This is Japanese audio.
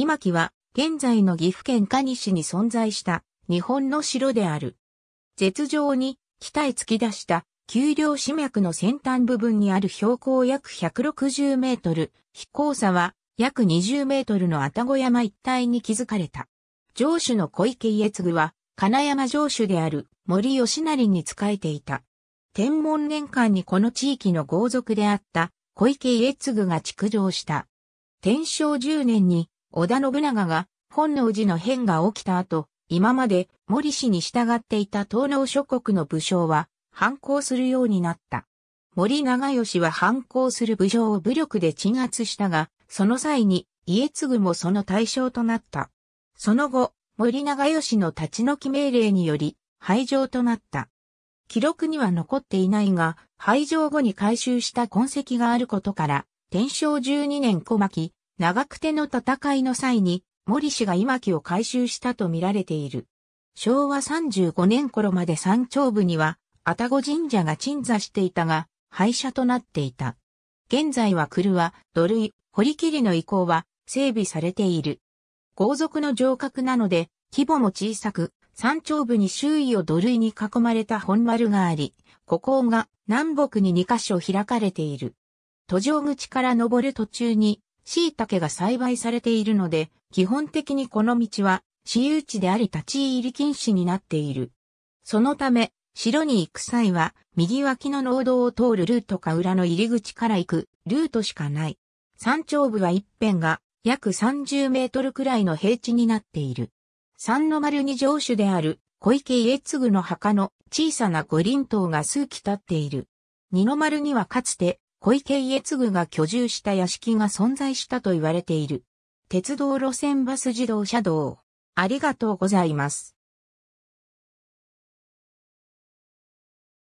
今木は、現在の岐阜県可児市に存在した日本の城である。絶上に北へ突き出した丘陵市脈の先端部分にある標高約160メートル、飛行差は約20メートルの愛宕山一帯に築かれた。城主の小池家継は、金山城主である森吉成に仕えていた。天文年間にこの地域の豪族であった小池家継が築城した。天正10年に織田信長が本能寺の変が起きた後、今まで森氏に従っていた東農諸国の武将は反抗するようになった。森長吉は反抗する武将を武力で鎮圧したが、その際に家継もその対象となった。その後、森長吉の立ち退き命令により廃城となった。記録には残っていないが、廃城後に改修した痕跡があることから、天正12年小牧、長久手の戦いの際に、森氏が今木を回収したと見られている。昭和35年頃まで山頂部には、愛宕神社が鎮座していたが、廃車となっていた。現在は狂は、土塁、堀切の遺構は、整備されている。豪族の城郭なので、規模も小さく、山頂部に周囲を土塁に囲まれた本丸があり、ここが南北に2カ所開かれている。途上口から登る途中に椎茸が栽培されているので、基本的にこの道は私有地であり立ち入り禁止になっている。そのため、城に行く際は、右脇の農道を通るルートか裏の入り口から行くルートしかない。山頂部は一辺が約30メートルくらいの平地になっている。三の丸に城主である小池家継の墓の小さな五輪塔が数基立っている。二の丸にはかつて小池家継が居住した屋敷が存在したと言われている。鉄道路線バス自動車道。ありがとうございます。